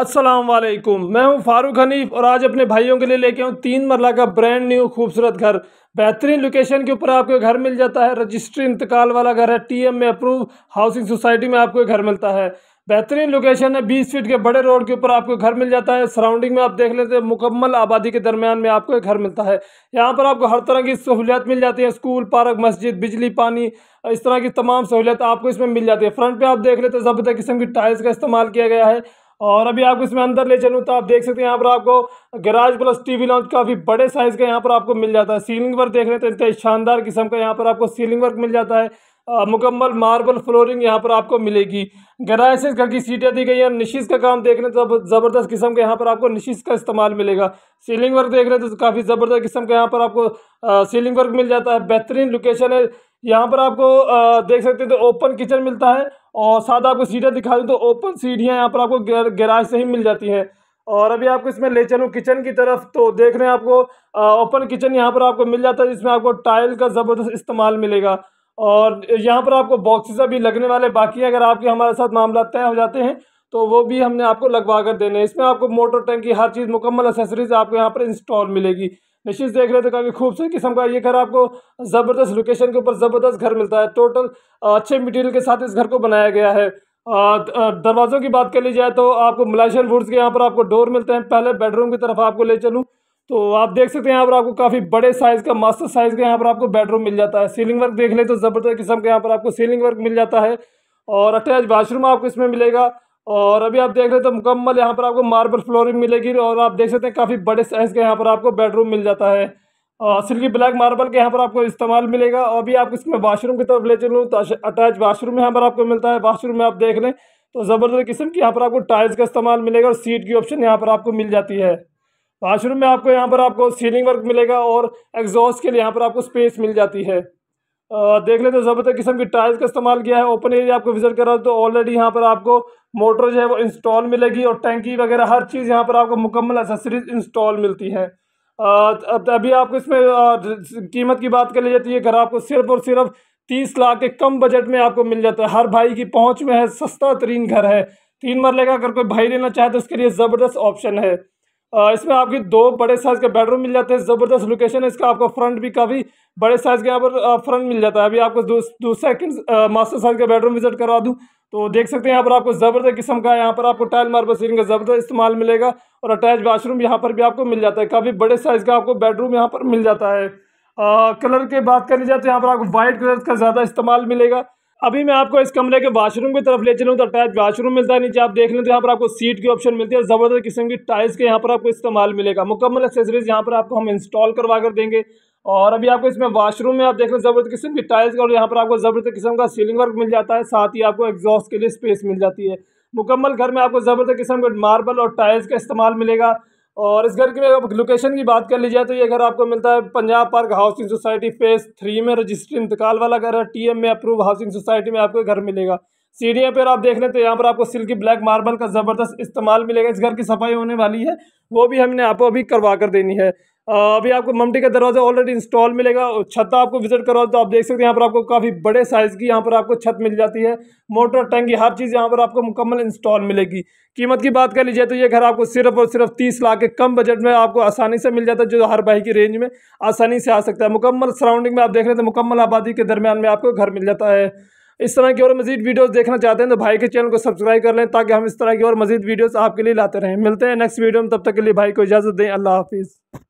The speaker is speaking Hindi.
अस्सलाम वालेकुम मैं हूं फारूक हनीफ और आज अपने भाइयों के लिए लेके आऊँ तीन मरला का ब्रांड न्यू खूबसूरत घर बेहतरीन लोकेशन के ऊपर आपको घर मिल जाता है रजिस्ट्री इंतकाल वाला घर है टीएम में अप्रूव हाउसिंग सोसाइटी में आपको घर मिलता है बेहतरीन लोकेशन है बीस फीट के बड़े रोड के ऊपर आपको घर मिल जाता है सराउंडिंग में आप देख लेते हैं मुकम्मल आबादी के दरमियान में आपको घर मिलता है यहाँ पर आपको हर तरह की सहूलियत मिल जाती है स्कूल पार्क मस्जिद बिजली पानी इस तरह की तमाम सहूलियत आपको इसमें मिल जाती है फ्रंट पे आप देख लेते हैं ज़बरदस्त किस्म की टाइल्स का इस्तेमाल किया गया है और अभी आपको इसमें अंदर ले चलूँ तो आप देख सकते हैं यहाँ पर आपको गराज प्लस टीवी लॉन्च काफ़ी बड़े साइज़ का यहाँ पर आपको मिल जाता है सीलिंग वर्क देख रहे हैं तो इतना शानदार किस्म का यहाँ पर आपको सीलिंग वर्क मिल जाता है मुकम्मल मार्बल फ्लोरिंग यहाँ पर आपको मिलेगी गराज से घर की सीटें दी गई हैं निशीस का काम देख रहे हैं तो ज़बरदस्त किस्म का यहाँ पर आपको निशीस का इस्तेमाल मिलेगा सीलिंग वर्क देख रहे हैं तो काफ़ी ज़बरदस्त किस्म का यहाँ पर आपको सीलिंग वर्क मिल जाता है बेहतरीन लोकेशन है यहाँ पर आपको देख सकते हैं तो ओपन किचन मिलता है और साथ आपको सीढ़ियाँ दिखा दूँ तो ओपन सीढ़ियाँ यहाँ पर आपको गैराज से ही मिल जाती हैं और अभी आपको इसमें ले चलूँ किचन की तरफ तो देख रहे हैं आपको ओपन किचन यहाँ पर आपको मिल जाता है जिसमें आपको टाइल का ज़बरदस्त इस्तेमाल मिलेगा और यहाँ पर आपको बॉक्सेस अभी लगने वाले बाकी अगर आपके हमारे साथ मामला तय हो जाते हैं तो वो भी हमने आपको लगवा कर देने इसमें आपको मोटर टैंक की हर चीज़ मुकम्मल एसेसरीज आपको यहाँ पर इंस्टॉल मिलेगी मशीन देख रहे तो काफ़ी खूबसूरत किस्म का ये घर आपको ज़बरदस्त लोकेशन के ऊपर ज़बरदस्त घर मिलता है टोटल अच्छे मटेरियल के साथ इस घर को बनाया गया है दरवाज़ों की बात कर ली जाए तो आपको मलाइशियन वुड्स के यहाँ पर आपको डोर मिलते हैं पहले बेडरूम की तरफ आपको ले चलूँ तो आप देख सकते हैं यहाँ पर आपको काफ़ी बड़े साइज़ का मास्टर साइज़ का यहाँ पर आपको बेडरूम मिल जाता है सीलिंग वर्क देख ले तो ज़बरदस्त किस्म का यहाँ पर आपको सीलिंग वर्क मिल जाता है और अटैच बाथरूम आपको इसमें मिलेगा और अभी आप देख रहे तो मुकम्मल यहाँ पर आपको मार्बल फ्लोरिंग मिलेगी और आप देख सकते हैं काफ़ी बड़े साइज़ के यहाँ पर आपको बेडरूम मिल जाता है सिल्की ब्लैक मार्बल के यहाँ पर आपको इस्तेमाल मिलेगा और अभी आप इसमें वाशरूम की तरफ ले चलूँ तो अटैच वाशरूम यहाँ पर आपको मिलता है वाशरूम में आप देख लें तो ज़बरदस्त किस्म की यहाँ पर आपको टाइल्स का इस्तेमाल मिलेगा और सीट की ऑप्शन यहाँ पर आपको मिल जाती है वाशरूम में आपको यहाँ पर आपको सीलिंग वर्क मिलेगा और एग्जॉस्ट के लिए यहाँ पर आपको स्पेस मिल जाती है देख लेते हैं ज़बरदस्त किस्म की टाइल्स का इस्तेमाल किया है ओपन एरिया आपको विजिट कर रहा हो तो ऑलरेडी यहाँ पर आपको मोटर जो है वो इंस्टॉल मिलेगी और टैंकी वगैरह हर चीज़ यहाँ पर आपको मुकम्मल एसेसरीज इंस्टॉल मिलती है अभी आपको इसमें कीमत की बात कर ली जाती है घर आपको सिर्फ और सिर्फ तीस लाख के कम बजट में आपको मिल जाता है हर भाई की पहुँच में है सस्ता तरीन घर है तीन मरले का अगर कोई भाई लेना चाहे तो उसके लिए ज़बरदस्त ऑप्शन है इसमें आपके दो बड़े साइज़ के बेडरूम मिल जाते हैं ज़बरदस्त लोकेशन है इसका आपको फ्रंट भी काफ़ी बड़े साइज़ के यहाँ पर फ्रंट मिल जाता है अभी आपको सेकंड मास्टर साइज़ का बेडरूम विजिट करवा दूँ तो देख सकते हैं यहाँ पर आपको ज़बरदस्त किस्म का यहाँ पर आपको टाइल मार्बल सीलिंग का ज़बरदस्त इस्तेमाल मिलेगा और अटैच वाशरूम यहाँ पर भी आपको मिल जाता है काफ़ी बड़े साइज़ का आपको बेडरूम यहाँ पर मिल जाता है कलर की बात करी जाए तो यहाँ पर आपको वाइट कलर का ज़्यादा इस्तेमाल मिलेगा अभी मैं आपको इस कमरे के वाशरूम की तरफ ले चलूँ तो अटैच वाशरूम मिलता है नीचे आप देख लें तो यहाँ पर आपको सीट की ऑप्शन मिलती है ज़बरदस्त किस्म की टाइल्स के यहाँ पर आपको इस्तेमाल मिलेगा मुकम्मल एक्सेसरीज यहाँ पर आपको हम इंस्टॉल करवा कर देंगे और अभी आपको इसमें वाशरूम में आप देख लें ज़बरदस्त किस्म की टाइल्स और यहाँ पर आपको ज़बरदस्त किस्म का सीलिंग वर्क मिल जाता है साथ ही आपको एग्जॉस्ट के लिए स्पेस मिल जाती है मुकम्मल घर में आपको ज़बरदस्त किस्म के मार्बल और टाइल्स का इस्तेमाल मिलेगा और इस घर की अगर लोकेशन की बात कर ली जाए तो ये घर आपको मिलता है Punjab park housing society phase three में रजिस्ट्री इंतकाल वाला घर है टीएम में अप्रूव हाउसिंग सोसाइटी में आपको घर मिलेगा सीढ़ियाँ पर आप देख लें तो यहाँ पर आपको सिल्की ब्लैक मार्बल का ज़बरदस्त इस्तेमाल मिलेगा इस घर की सफाई होने वाली है वो भी हमने आपको अभी करवा कर देनी है अभी आपको ममटी का दरवाज़ा ऑलरेडी इंस्टॉल मिलेगा छत आपको विजिट करो तो आप देख सकते हैं यहाँ पर आपको काफ़ी बड़े साइज़ की यहाँ पर आपको छत मिल जाती है मोटर टैंकी हर चीज़ यहाँ पर आपको मुकम्मल इंस्टॉल मिलेगी कीमत की बात कर लीजिए तो ये घर आपको सिर्फ और सिर्फ तीस लाख के कम बजट में आपको आसानी से मिल जाता है जो हर भाई की रेंज में आसानी से आ सकता है मुकम्मल सराउंडिंग में आप देख रहे हैं तो मुकम्मल आबादी के दरमियान में आपको घर मिल जाता है इस तरह की और मजीद वीडियोस देखना चाहते हैं तो भाई के चैनल को सब्सक्राइब कर लें ताकि हम इस तरह की और मजीद वीडियोस आपके लिए लाते रहें मिलते हैं नेक्स्ट वीडियो में तब तक के लिए भाई को इजाज़त दें अल्लाह हाफिज़